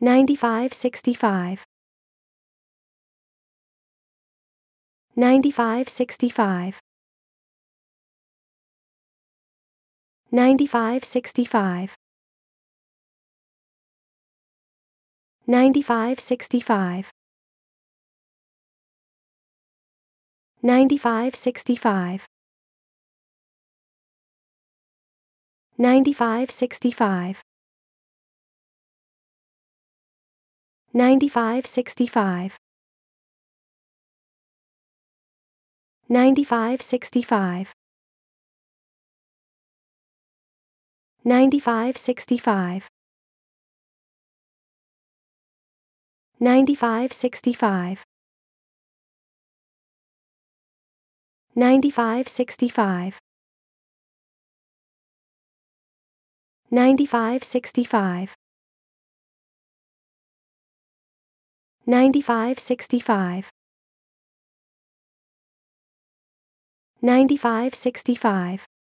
9565 9565 9565 9565 9565 9565 9565 9565 9565 9565 9565 9565 9565 9565